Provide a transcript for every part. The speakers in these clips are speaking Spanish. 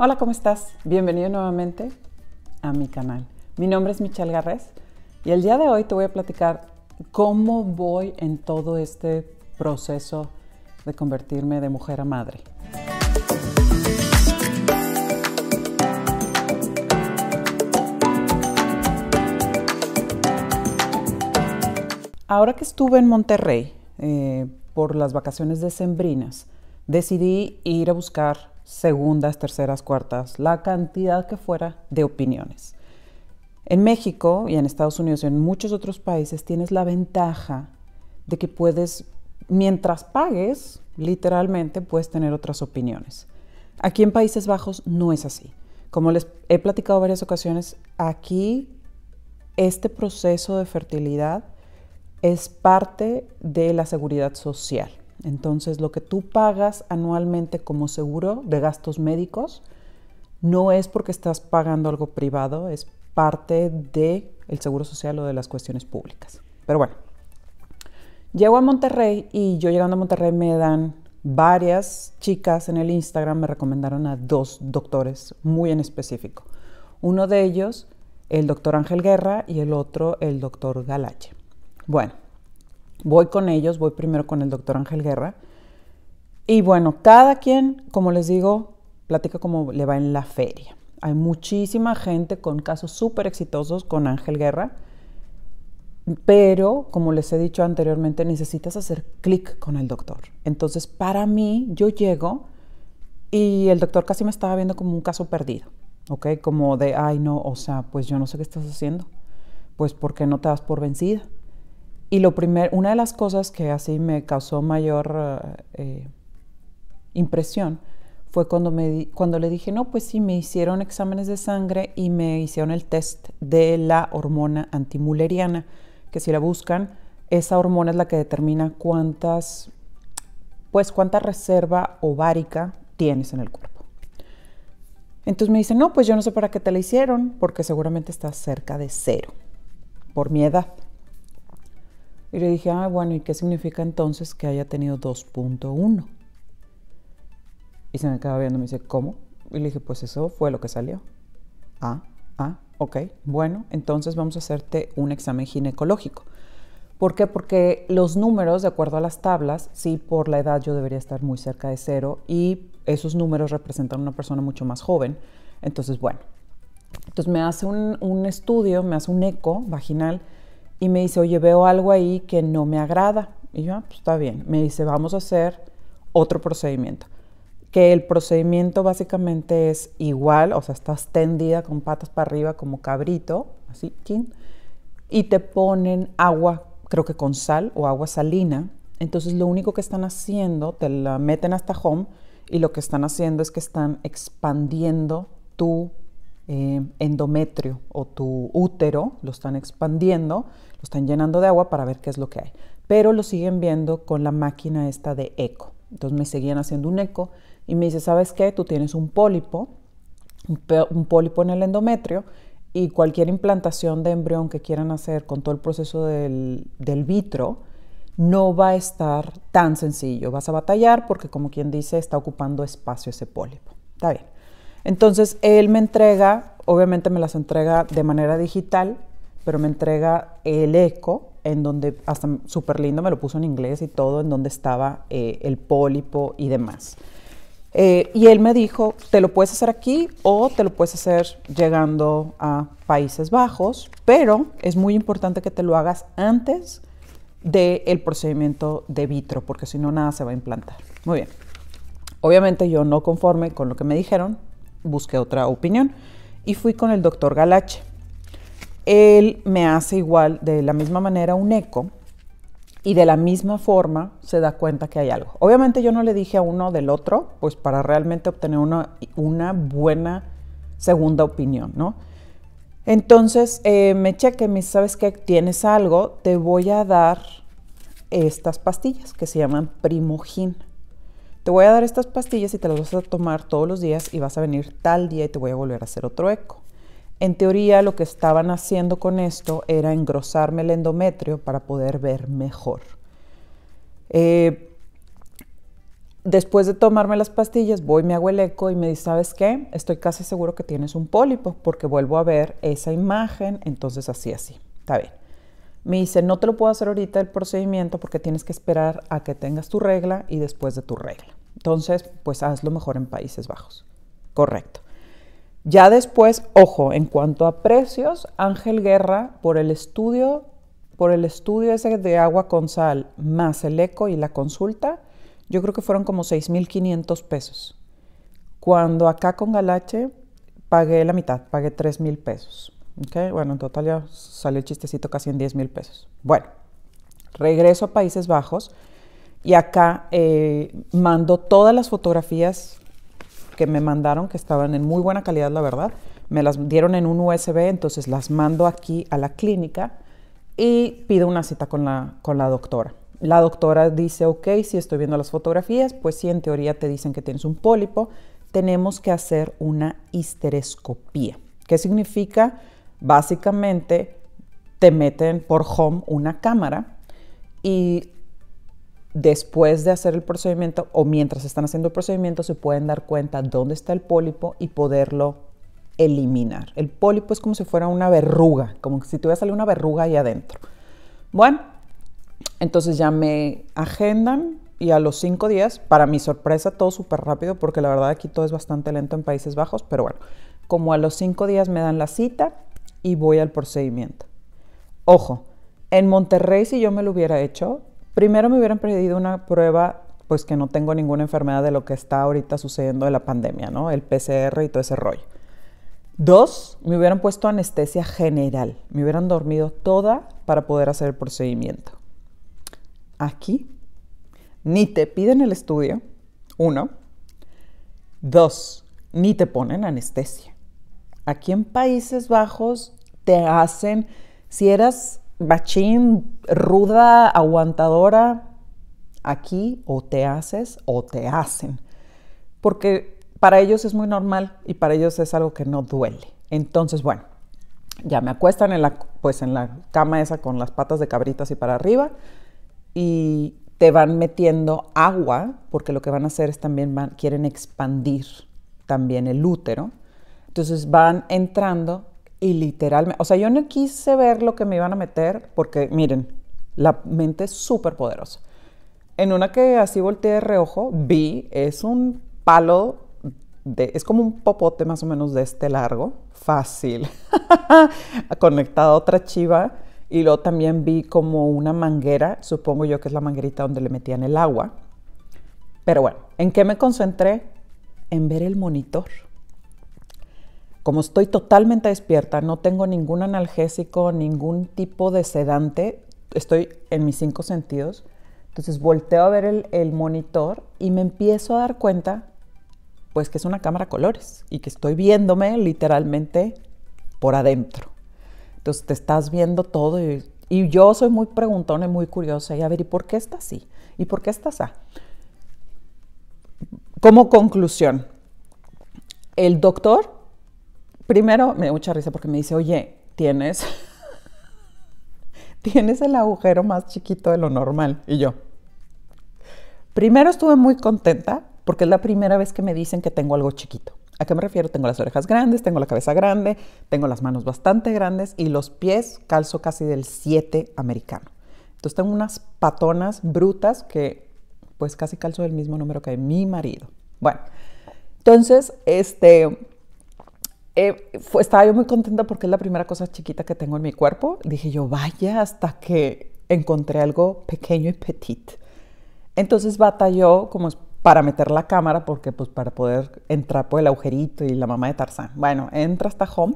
Hola, ¿cómo estás? Bienvenido nuevamente a mi canal. Mi nombre es Michelle Garrés y el día de hoy te voy a platicar cómo voy en todo este proceso de convertirme de mujer a madre. Ahora que estuve en Monterrey eh, por las vacaciones decembrinas, decidí ir a buscar segundas, terceras, cuartas, la cantidad que fuera de opiniones. En México y en Estados Unidos y en muchos otros países tienes la ventaja de que puedes, mientras pagues, literalmente puedes tener otras opiniones. Aquí en Países Bajos no es así. Como les he platicado varias ocasiones, aquí este proceso de fertilidad es parte de la seguridad social. Entonces, lo que tú pagas anualmente como seguro de gastos médicos no es porque estás pagando algo privado, es parte de el seguro social o de las cuestiones públicas. Pero bueno, llego a Monterrey y yo llegando a Monterrey me dan varias chicas en el Instagram, me recomendaron a dos doctores muy en específico. Uno de ellos, el doctor Ángel Guerra, y el otro, el doctor Galache. Bueno, voy con ellos, voy primero con el doctor Ángel Guerra. Y bueno, cada quien, como les digo, platica como le va en la feria. Hay muchísima gente con casos súper exitosos con Ángel Guerra, pero como les he dicho anteriormente, necesitas hacer clic con el doctor. Entonces, para mí, yo llego y el doctor casi me estaba viendo como un caso perdido, ¿ok? Como de, ay, no, o sea, pues yo no sé qué estás haciendo, pues ¿por qué no te das por vencida? Y lo primer, una de las cosas que así me causó mayor eh, impresión fue cuando, cuando le dije, no, pues sí, me hicieron exámenes de sangre y me hicieron el test de la hormona antimuleriana, que si la buscan, esa hormona es la que determina cuántas, pues cuánta reserva ovárica tienes en el cuerpo. Entonces me dicen, no, pues yo no sé para qué te la hicieron, porque seguramente estás cerca de cero, por mi edad. Y le dije, ah, bueno, ¿y qué significa entonces que haya tenido 2.1? Y se me acaba viendo y me dice, ¿cómo? Y le dije, pues eso fue lo que salió. Ah, ah, ok. Bueno, entonces vamos a hacerte un examen ginecológico. ¿Por qué? Porque los números, de acuerdo a las tablas, sí, por la edad yo debería estar muy cerca de cero y esos números representan una persona mucho más joven. Entonces, bueno, entonces me hace un, un estudio, me hace un eco vaginal y me dice, oye, veo algo ahí que no me agrada. Y yo, ah, pues está bien. Me dice, vamos a hacer otro procedimiento. Que el procedimiento básicamente es igual, o sea, estás tendida con patas para arriba como cabrito, así, y te ponen agua, creo que con sal o agua salina. Entonces lo único que están haciendo, te la meten hasta home y lo que están haciendo es que están expandiendo tu eh, endometrio o tu útero, lo están expandiendo lo están llenando de agua para ver qué es lo que hay. Pero lo siguen viendo con la máquina esta de eco. Entonces me seguían haciendo un eco y me dice, ¿sabes qué? Tú tienes un pólipo, un pólipo en el endometrio y cualquier implantación de embrión que quieran hacer con todo el proceso del, del vitro no va a estar tan sencillo. Vas a batallar porque, como quien dice, está ocupando espacio ese pólipo. Está bien. Entonces, él me entrega, obviamente me las entrega de manera digital pero me entrega el eco, en donde hasta súper lindo me lo puso en inglés y todo, en donde estaba eh, el pólipo y demás. Eh, y él me dijo, te lo puedes hacer aquí o te lo puedes hacer llegando a Países Bajos, pero es muy importante que te lo hagas antes del procedimiento de vitro, porque si no nada se va a implantar. Muy bien. Obviamente yo no conforme con lo que me dijeron, busqué otra opinión y fui con el doctor Galache él me hace igual, de la misma manera, un eco y de la misma forma se da cuenta que hay algo. Obviamente yo no le dije a uno del otro, pues para realmente obtener una, buena segunda opinión, ¿no? Entonces eh, me cheque, me ¿sabes qué? Tienes algo, te voy a dar estas pastillas que se llaman primogin. Te voy a dar estas pastillas y te las vas a tomar todos los días y vas a venir tal día y te voy a volver a hacer otro eco. En teoría lo que estaban haciendo con esto era engrosarme el endometrio para poder ver mejor. Eh, después de tomarme las pastillas, voy, me hago el eco y me dice, ¿sabes qué? Estoy casi seguro que tienes un pólipo porque vuelvo a ver esa imagen, entonces así, así. Está bien. Me dice, no te lo puedo hacer ahorita el procedimiento porque tienes que esperar a que tengas tu regla y después de tu regla. Entonces, pues hazlo mejor en Países Bajos. Correcto. Ya después, ojo, en cuanto a precios, Ángel Guerra, por el estudio, por el estudio ese de agua con sal, más el eco y la consulta, yo creo que fueron como 6.500 pesos. Cuando acá con Galache pagué la mitad, pagué 3.000 pesos. ¿Okay? Bueno, en total ya salió el chistecito casi en 10.000 pesos. Bueno, regreso a Países Bajos y acá eh, mando todas las fotografías que me mandaron, que estaban en muy buena calidad, la verdad. Me las dieron en un USB, entonces las mando aquí a la clínica y pido una cita con la, con la doctora. La doctora dice, ok, si estoy viendo las fotografías, pues si en teoría te dicen que tienes un pólipo, tenemos que hacer una histeroscopía ¿Qué significa? Básicamente te meten por home una cámara y después de hacer el procedimiento o mientras están haciendo el procedimiento se pueden dar cuenta dónde está el pólipo y poderlo eliminar. El pólipo es como si fuera una verruga, como si hubiera salido una verruga ahí adentro. Bueno, entonces ya me agendan y a los cinco días, para mi sorpresa, todo súper rápido, porque la verdad aquí todo es bastante lento en Países Bajos, pero bueno, como a los cinco días me dan la cita y voy al procedimiento. Ojo, en Monterrey si yo me lo hubiera hecho, Primero me hubieran pedido una prueba pues que no tengo ninguna enfermedad de lo que está ahorita sucediendo de la pandemia, ¿no? El PCR y todo ese rollo. Dos, me hubieran puesto anestesia general, me hubieran dormido toda para poder hacer el procedimiento. Aquí, ni te piden el estudio, uno. Dos, ni te ponen anestesia. Aquí en Países Bajos te hacen, si eras bachín, ruda, aguantadora, aquí o te haces o te hacen. Porque para ellos es muy normal y para ellos es algo que no duele. Entonces, bueno, ya me acuestan en la, pues en la cama esa con las patas de cabritas y para arriba y te van metiendo agua porque lo que van a hacer es también van, quieren expandir también el útero. Entonces van entrando y literalmente, o sea, yo no quise ver lo que me iban a meter porque, miren, la mente es súper poderosa. En una que así volteé de reojo, vi, es un palo, de, es como un popote más o menos de este largo, fácil, conectado a otra chiva. Y luego también vi como una manguera, supongo yo que es la manguerita donde le metían el agua. Pero bueno, ¿en qué me concentré? En ver el monitor. Como estoy totalmente despierta, no tengo ningún analgésico, ningún tipo de sedante, estoy en mis cinco sentidos. Entonces volteo a ver el, monitor y me empiezo a dar cuenta, pues que es una cámara colores y que estoy viéndome literalmente por adentro. Entonces te estás viendo todo y, yo soy muy preguntona y muy curiosa y a ver, ¿y por qué está así? ¿Y por qué está así? Como conclusión, el doctor primero me da mucha risa porque me dice, oye, tienes, tienes el agujero más chiquito de lo normal. Y yo, primero estuve muy contenta porque es la primera vez que me dicen que tengo algo chiquito. ¿A qué me refiero? Tengo las orejas grandes, tengo la cabeza grande, tengo las manos bastante grandes y los pies calzo casi del 7 americano. Entonces tengo unas patonas brutas que pues casi calzo del mismo número que mi marido. Bueno, entonces, este, eh, estaba yo muy contenta porque es la primera cosa chiquita que tengo en mi cuerpo. Dije yo, vaya, hasta que encontré algo pequeño y petit. Entonces batalló como para meter la cámara, porque pues para poder entrar por el agujerito y la mamá de Tarzán. Bueno, entra hasta home.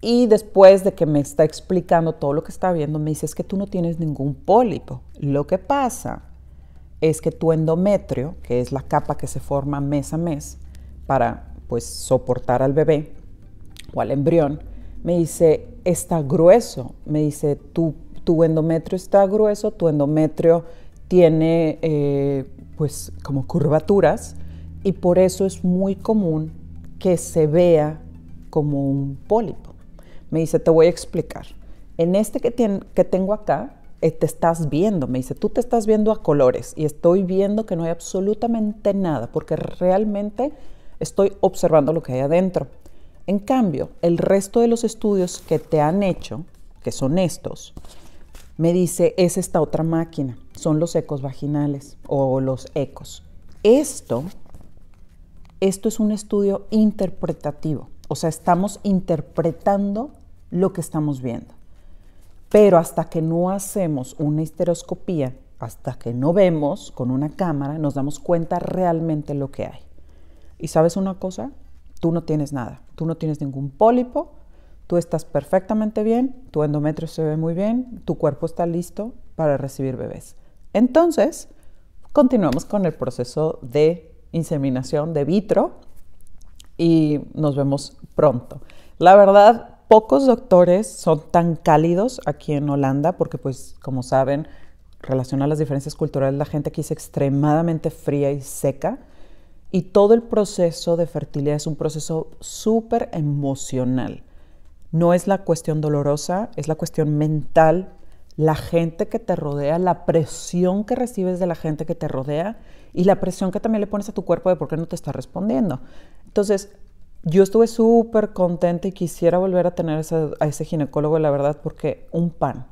Y después de que me está explicando todo lo que está viendo, me dice, es que tú no tienes ningún pólipo. Lo que pasa es que tu endometrio, que es la capa que se forma mes a mes para pues soportar al bebé o al embrión, me dice, está grueso, me dice, tu, tu endometrio está grueso, tu endometrio tiene eh, pues como curvaturas y por eso es muy común que se vea como un pólipo. Me dice, te voy a explicar. En este que, que tengo acá, eh, te estás viendo, me dice, tú te estás viendo a colores y estoy viendo que no hay absolutamente nada, porque realmente Estoy observando lo que hay adentro. En cambio, el resto de los estudios que te han hecho, que son estos, me dice, es esta otra máquina, son los ecos vaginales o los ecos. Esto, esto es un estudio interpretativo, o sea, estamos interpretando lo que estamos viendo. Pero hasta que no hacemos una histeroscopía, hasta que no vemos con una cámara, nos damos cuenta realmente lo que hay. Y sabes una cosa, tú no tienes nada, tú no tienes ningún pólipo, tú estás perfectamente bien, tu endometrio se ve muy bien, tu cuerpo está listo para recibir bebés. Entonces, continuamos con el proceso de inseminación de vitro y nos vemos pronto. La verdad, pocos doctores son tan cálidos aquí en Holanda porque pues como saben, relación a las diferencias culturales, la gente aquí es extremadamente fría y seca. Y todo el proceso de fertilidad es un proceso súper emocional. No es la cuestión dolorosa, es la cuestión mental, la gente que te rodea, la presión que recibes de la gente que te rodea y la presión que también le pones a tu cuerpo de por qué no te está respondiendo. Entonces, yo estuve súper contenta y quisiera volver a tener a ese ginecólogo, la verdad, porque un pan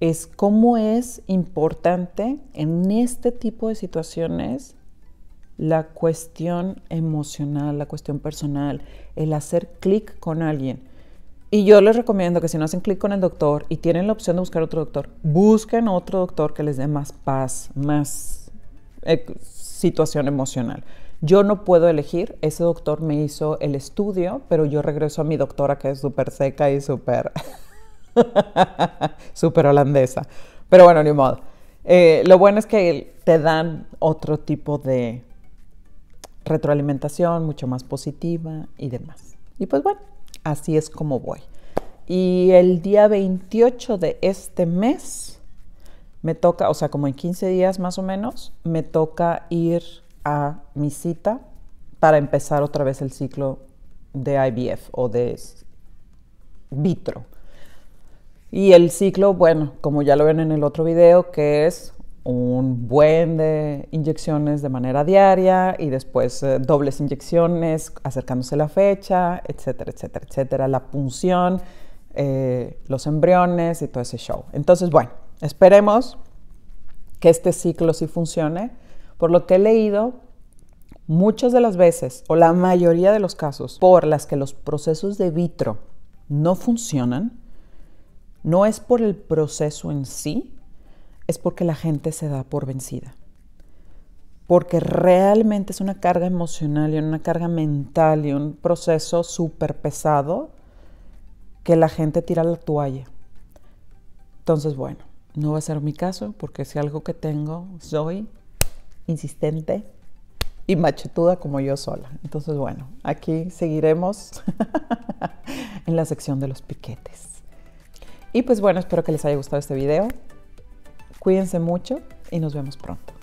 es cómo es importante en este tipo de situaciones la cuestión emocional, la cuestión personal, el hacer clic con alguien. Y yo les recomiendo que si no hacen clic con el doctor y tienen la opción de buscar otro doctor, busquen otro doctor que les dé más paz, más eh, situación emocional. Yo no puedo elegir, ese doctor me hizo el estudio, pero yo regreso a mi doctora que es súper seca y súper holandesa. Pero bueno, ni modo. Eh, lo bueno es que te dan otro tipo de retroalimentación mucho más positiva y demás. Y pues bueno, así es como voy. Y el día 28 de este mes me toca, o sea, como en 15 días más o menos, me toca ir a mi cita para empezar otra vez el ciclo de IVF o de vitro. Y el ciclo, bueno, como ya lo ven en el otro video, que es un buen de inyecciones de manera diaria y después eh, dobles inyecciones acercándose la fecha, etcétera, etcétera, etcétera, la punción, eh, los embriones y todo ese show. Entonces, bueno, esperemos que este ciclo sí funcione. Por lo que he leído, muchas de las veces, o la mayoría de los casos, por las que los procesos de vitro no funcionan, no es por el proceso en sí, es porque la gente se da por vencida. Porque realmente es una carga emocional y una carga mental y un proceso súper pesado que la gente tira la toalla. Entonces, bueno, no va a ser mi caso porque si algo que tengo soy insistente y machetuda como yo sola. Entonces, bueno, aquí seguiremos en la sección de los piquetes. Y pues bueno, espero que les haya gustado este video. Cuídense mucho y nos vemos pronto.